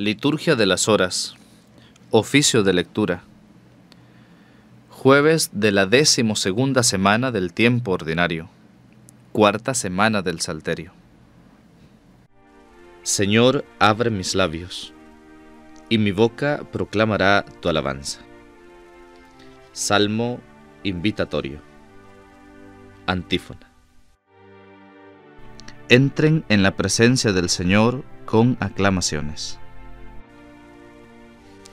Liturgia de las Horas. Oficio de lectura. Jueves de la segunda semana del tiempo ordinario. Cuarta semana del Salterio. Señor, abre mis labios, y mi boca proclamará tu alabanza. Salmo invitatorio. Antífona. Entren en la presencia del Señor con aclamaciones.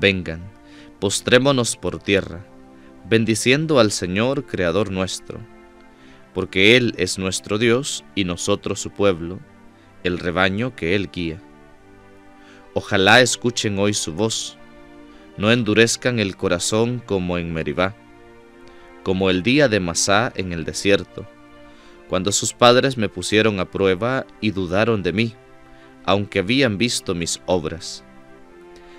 Vengan, postrémonos por tierra, bendiciendo al Señor Creador nuestro, porque Él es nuestro Dios y nosotros su pueblo, el rebaño que Él guía. Ojalá escuchen hoy su voz, no endurezcan el corazón como en Meribá, como el día de Masá en el desierto, cuando sus padres me pusieron a prueba y dudaron de mí, aunque habían visto mis obras.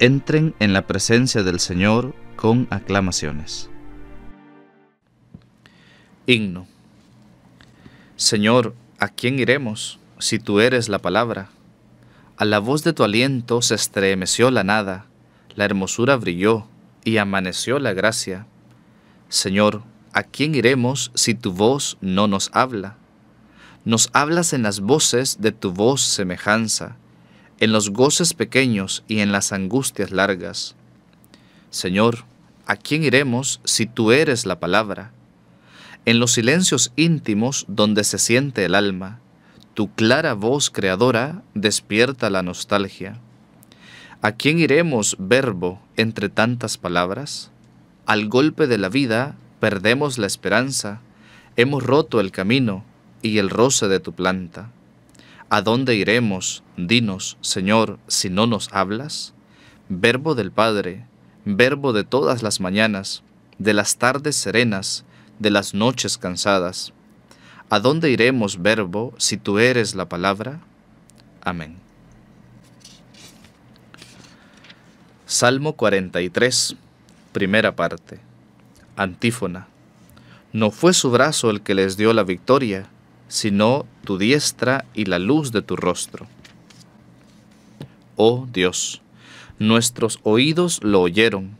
entren en la presencia del Señor con aclamaciones. Himno. Señor, ¿a quién iremos si tú eres la palabra? A la voz de tu aliento se estremeció la nada, la hermosura brilló y amaneció la gracia. Señor, ¿a quién iremos si tu voz no nos habla? Nos hablas en las voces de tu voz semejanza en los goces pequeños y en las angustias largas. Señor, ¿a quién iremos si tú eres la palabra? En los silencios íntimos donde se siente el alma, tu clara voz creadora despierta la nostalgia. ¿A quién iremos, verbo, entre tantas palabras? Al golpe de la vida perdemos la esperanza, hemos roto el camino y el roce de tu planta. ¿A dónde iremos? Dinos, Señor, si no nos hablas. Verbo del Padre, verbo de todas las mañanas, de las tardes serenas, de las noches cansadas. ¿A dónde iremos, verbo, si tú eres la palabra? Amén. Salmo 43, primera parte. Antífona. No fue su brazo el que les dio la victoria, sino tu diestra y la luz de tu rostro. Oh Dios, nuestros oídos lo oyeron,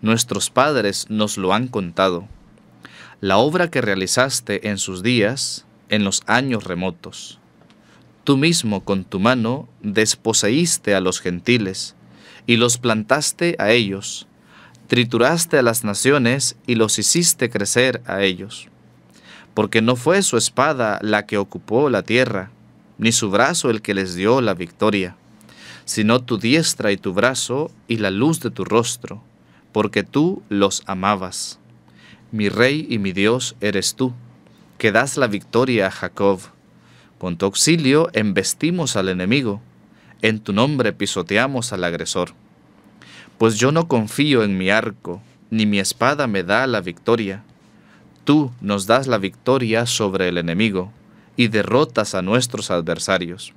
nuestros padres nos lo han contado, la obra que realizaste en sus días, en los años remotos. Tú mismo con tu mano desposeíste a los gentiles, y los plantaste a ellos, trituraste a las naciones y los hiciste crecer a ellos porque no fue su espada la que ocupó la tierra, ni su brazo el que les dio la victoria, sino tu diestra y tu brazo y la luz de tu rostro, porque tú los amabas. Mi rey y mi Dios eres tú, que das la victoria a Jacob. Con tu auxilio embestimos al enemigo, en tu nombre pisoteamos al agresor. Pues yo no confío en mi arco, ni mi espada me da la victoria Tú nos das la victoria sobre el enemigo y derrotas a nuestros adversarios.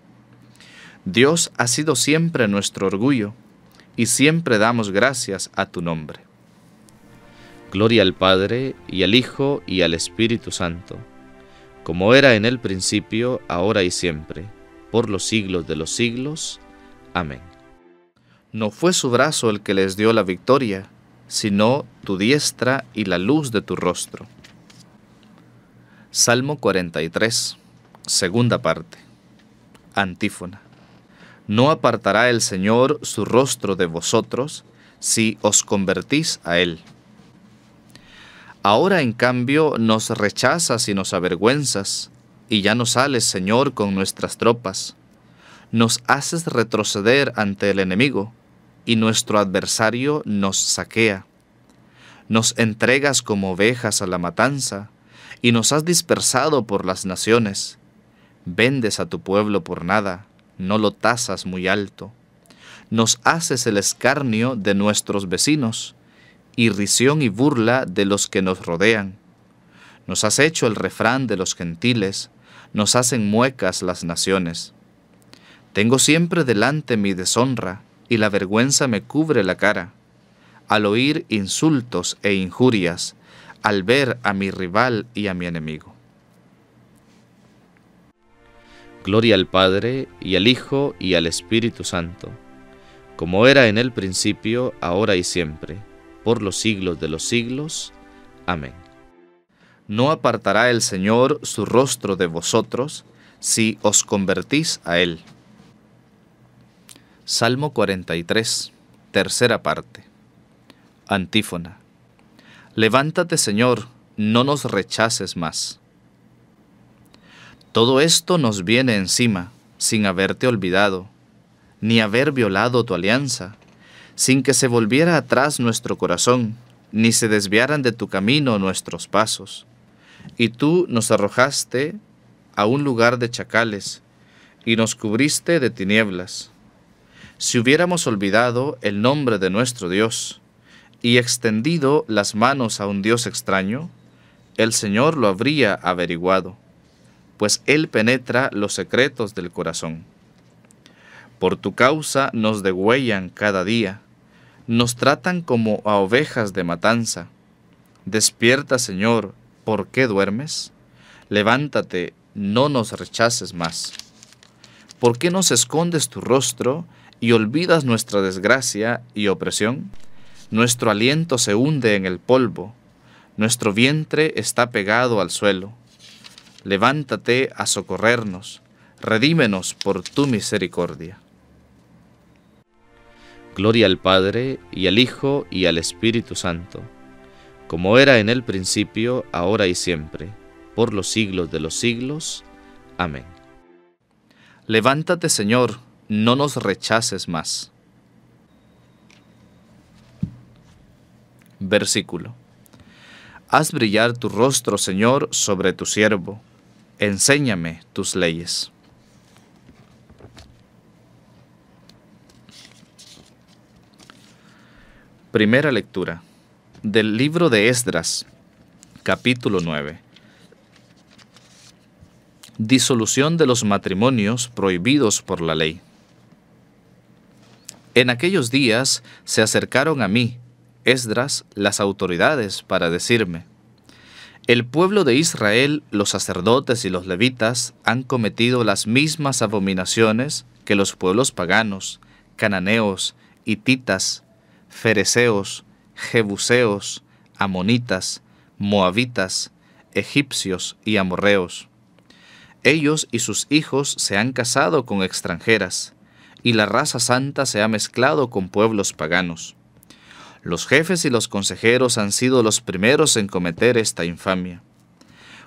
Dios ha sido siempre nuestro orgullo y siempre damos gracias a tu nombre. Gloria al Padre y al Hijo y al Espíritu Santo, como era en el principio, ahora y siempre, por los siglos de los siglos. Amén. No fue su brazo el que les dio la victoria, sino tu diestra y la luz de tu rostro. Salmo 43, segunda parte. Antífona. No apartará el Señor su rostro de vosotros si os convertís a Él. Ahora en cambio nos rechazas y nos avergüenzas, y ya no sales, Señor, con nuestras tropas. Nos haces retroceder ante el enemigo, y nuestro adversario nos saquea. Nos entregas como ovejas a la matanza, y nos has dispersado por las naciones. Vendes a tu pueblo por nada, no lo tasas muy alto. Nos haces el escarnio de nuestros vecinos, irrisión y burla de los que nos rodean. Nos has hecho el refrán de los gentiles, nos hacen muecas las naciones. Tengo siempre delante mi deshonra, y la vergüenza me cubre la cara. Al oír insultos e injurias, al ver a mi rival y a mi enemigo. Gloria al Padre, y al Hijo, y al Espíritu Santo, como era en el principio, ahora y siempre, por los siglos de los siglos. Amén. No apartará el Señor su rostro de vosotros, si os convertís a Él. Salmo 43, tercera parte. Antífona. Levántate, Señor, no nos rechaces más. Todo esto nos viene encima, sin haberte olvidado, ni haber violado tu alianza, sin que se volviera atrás nuestro corazón, ni se desviaran de tu camino nuestros pasos. Y tú nos arrojaste a un lugar de chacales, y nos cubriste de tinieblas. Si hubiéramos olvidado el nombre de nuestro Dios, y extendido las manos a un Dios extraño, el Señor lo habría averiguado, pues Él penetra los secretos del corazón. Por tu causa nos degüellan cada día, nos tratan como a ovejas de matanza. Despierta, Señor, ¿por qué duermes? Levántate, no nos rechaces más. ¿Por qué nos escondes tu rostro y olvidas nuestra desgracia y opresión? Nuestro aliento se hunde en el polvo, nuestro vientre está pegado al suelo. Levántate a socorrernos, redímenos por tu misericordia. Gloria al Padre, y al Hijo, y al Espíritu Santo, como era en el principio, ahora y siempre, por los siglos de los siglos. Amén. Levántate, Señor, no nos rechaces más. versículo. Haz brillar tu rostro, Señor, sobre tu siervo. Enséñame tus leyes. Primera lectura del libro de Esdras, capítulo 9. Disolución de los matrimonios prohibidos por la ley. En aquellos días se acercaron a mí Esdras las autoridades para decirme, el pueblo de Israel, los sacerdotes y los levitas han cometido las mismas abominaciones que los pueblos paganos, cananeos, hititas, fereceos, jebuseos, amonitas, moabitas, egipcios y amorreos. Ellos y sus hijos se han casado con extranjeras, y la raza santa se ha mezclado con pueblos paganos. Los jefes y los consejeros han sido los primeros en cometer esta infamia.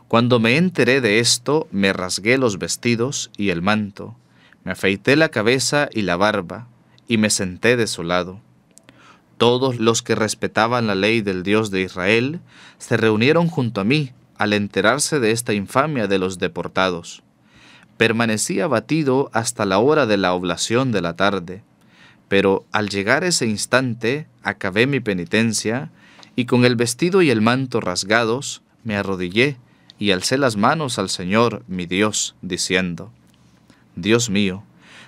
Cuando me enteré de esto, me rasgué los vestidos y el manto, me afeité la cabeza y la barba, y me senté desolado. Todos los que respetaban la ley del Dios de Israel se reunieron junto a mí al enterarse de esta infamia de los deportados. Permanecí abatido hasta la hora de la oblación de la tarde, pero al llegar ese instante, acabé mi penitencia, y con el vestido y el manto rasgados, me arrodillé y alcé las manos al Señor, mi Dios, diciendo, Dios mío,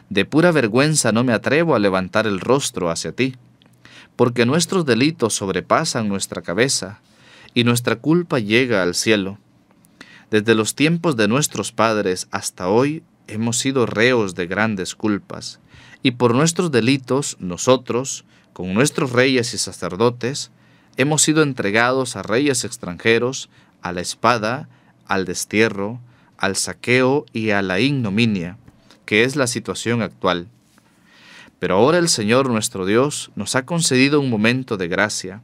de pura vergüenza no me atrevo a levantar el rostro hacia ti, porque nuestros delitos sobrepasan nuestra cabeza, y nuestra culpa llega al cielo. Desde los tiempos de nuestros padres hasta hoy hemos sido reos de grandes culpas, y por nuestros delitos nosotros, con nuestros reyes y sacerdotes, hemos sido entregados a reyes extranjeros, a la espada, al destierro, al saqueo y a la ignominia, que es la situación actual. Pero ahora el Señor nuestro Dios nos ha concedido un momento de gracia,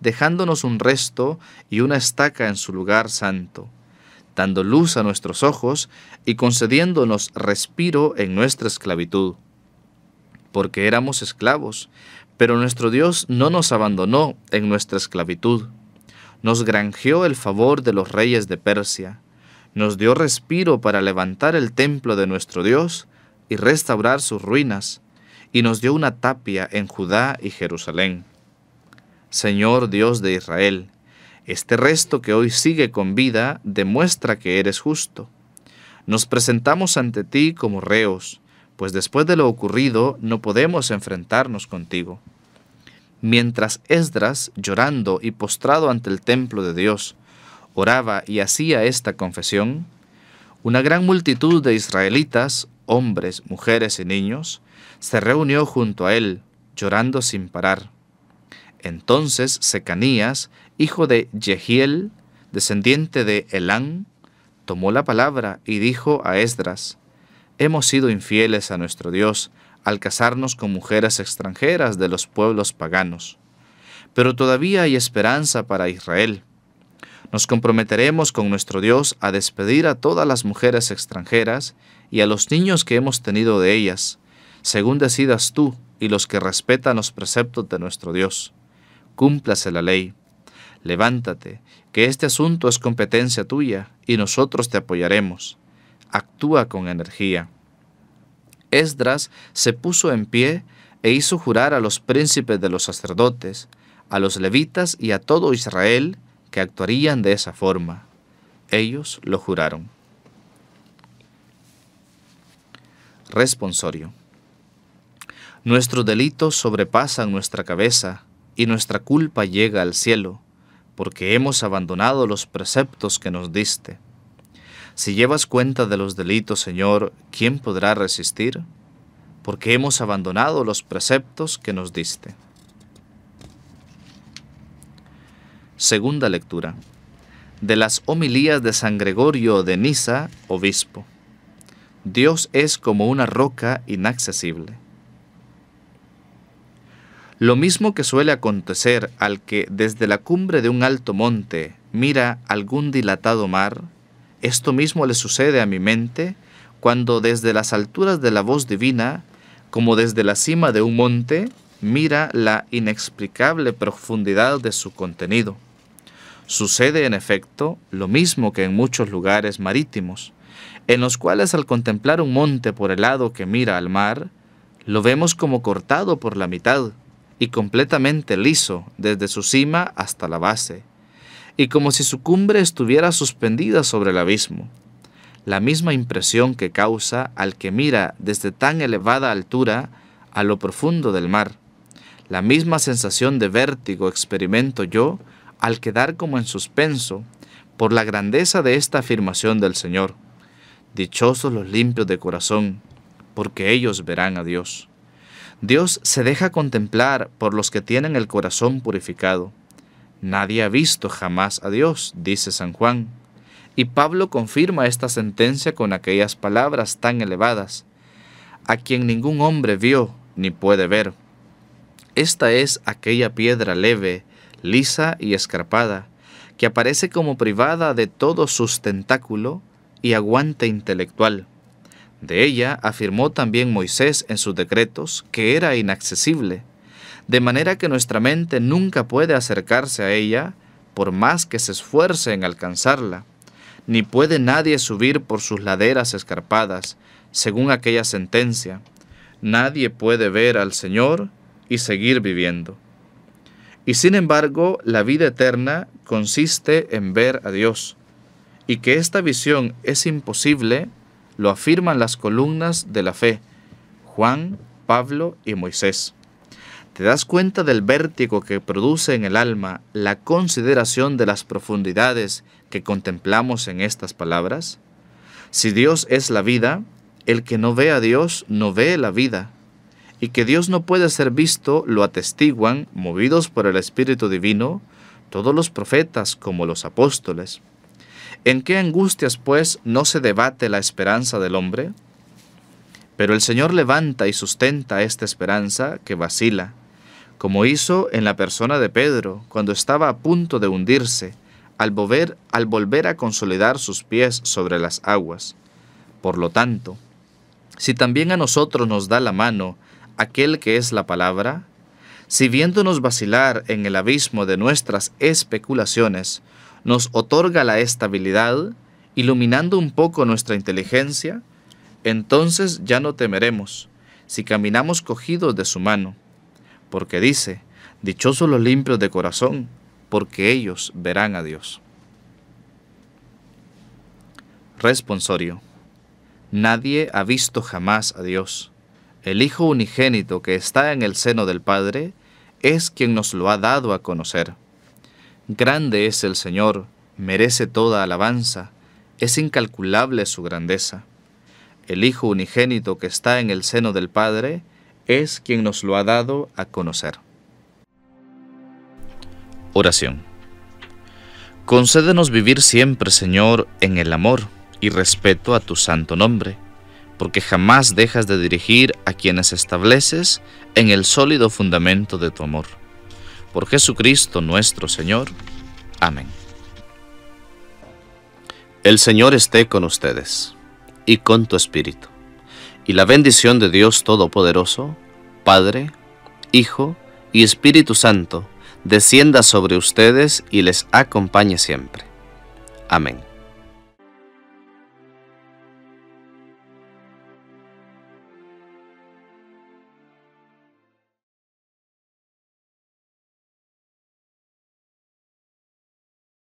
dejándonos un resto y una estaca en su lugar santo, dando luz a nuestros ojos y concediéndonos respiro en nuestra esclavitud porque éramos esclavos, pero nuestro Dios no nos abandonó en nuestra esclavitud. Nos granjeó el favor de los reyes de Persia, nos dio respiro para levantar el templo de nuestro Dios y restaurar sus ruinas, y nos dio una tapia en Judá y Jerusalén. Señor Dios de Israel, este resto que hoy sigue con vida demuestra que eres justo. Nos presentamos ante ti como reos, pues después de lo ocurrido no podemos enfrentarnos contigo. Mientras Esdras, llorando y postrado ante el templo de Dios, oraba y hacía esta confesión, una gran multitud de israelitas, hombres, mujeres y niños, se reunió junto a él, llorando sin parar. Entonces Secanías, hijo de Jehiel, descendiente de Elán, tomó la palabra y dijo a Esdras, hemos sido infieles a nuestro Dios al casarnos con mujeres extranjeras de los pueblos paganos. Pero todavía hay esperanza para Israel. Nos comprometeremos con nuestro Dios a despedir a todas las mujeres extranjeras y a los niños que hemos tenido de ellas, según decidas tú y los que respetan los preceptos de nuestro Dios. Cúmplase la ley. Levántate, que este asunto es competencia tuya y nosotros te apoyaremos actúa con energía. Esdras se puso en pie e hizo jurar a los príncipes de los sacerdotes, a los levitas y a todo Israel que actuarían de esa forma. Ellos lo juraron. Responsorio. Nuestros delitos sobrepasan nuestra cabeza y nuestra culpa llega al cielo, porque hemos abandonado los preceptos que nos diste. Si llevas cuenta de los delitos, Señor, ¿quién podrá resistir? Porque hemos abandonado los preceptos que nos diste. Segunda lectura. De las homilías de San Gregorio de Niza, obispo. Dios es como una roca inaccesible. Lo mismo que suele acontecer al que desde la cumbre de un alto monte mira algún dilatado mar, esto mismo le sucede a mi mente cuando desde las alturas de la voz divina, como desde la cima de un monte, mira la inexplicable profundidad de su contenido. Sucede en efecto lo mismo que en muchos lugares marítimos, en los cuales al contemplar un monte por el lado que mira al mar, lo vemos como cortado por la mitad y completamente liso desde su cima hasta la base y como si su cumbre estuviera suspendida sobre el abismo. La misma impresión que causa al que mira desde tan elevada altura a lo profundo del mar. La misma sensación de vértigo experimento yo al quedar como en suspenso por la grandeza de esta afirmación del Señor. Dichosos los limpios de corazón, porque ellos verán a Dios. Dios se deja contemplar por los que tienen el corazón purificado. Nadie ha visto jamás a Dios, dice San Juan. Y Pablo confirma esta sentencia con aquellas palabras tan elevadas, a quien ningún hombre vio ni puede ver. Esta es aquella piedra leve, lisa y escarpada, que aparece como privada de todo sustentáculo y aguante intelectual. De ella afirmó también Moisés en sus decretos que era inaccesible, de manera que nuestra mente nunca puede acercarse a ella por más que se esfuerce en alcanzarla, ni puede nadie subir por sus laderas escarpadas, según aquella sentencia. Nadie puede ver al Señor y seguir viviendo. Y sin embargo, la vida eterna consiste en ver a Dios, y que esta visión es imposible, lo afirman las columnas de la fe, Juan, Pablo y Moisés te das cuenta del vértigo que produce en el alma la consideración de las profundidades que contemplamos en estas palabras? Si Dios es la vida, el que no ve a Dios no ve la vida. Y que Dios no puede ser visto lo atestiguan, movidos por el Espíritu Divino, todos los profetas como los apóstoles. ¿En qué angustias, pues, no se debate la esperanza del hombre? Pero el Señor levanta y sustenta esta esperanza que vacila como hizo en la persona de Pedro cuando estaba a punto de hundirse, al volver, al volver a consolidar sus pies sobre las aguas. Por lo tanto, si también a nosotros nos da la mano aquel que es la palabra, si viéndonos vacilar en el abismo de nuestras especulaciones, nos otorga la estabilidad, iluminando un poco nuestra inteligencia, entonces ya no temeremos si caminamos cogidos de su mano porque dice, Dichosos los limpios de corazón, porque ellos verán a Dios. Responsorio. Nadie ha visto jamás a Dios. El Hijo unigénito que está en el seno del Padre es quien nos lo ha dado a conocer. Grande es el Señor, merece toda alabanza, es incalculable su grandeza. El Hijo unigénito que está en el seno del Padre es quien nos lo ha dado a conocer. Oración. Concédenos vivir siempre, Señor, en el amor y respeto a tu santo nombre, porque jamás dejas de dirigir a quienes estableces en el sólido fundamento de tu amor. Por Jesucristo nuestro Señor. Amén. El Señor esté con ustedes y con tu espíritu y la bendición de Dios Todopoderoso, Padre, Hijo y Espíritu Santo, descienda sobre ustedes y les acompañe siempre. Amén.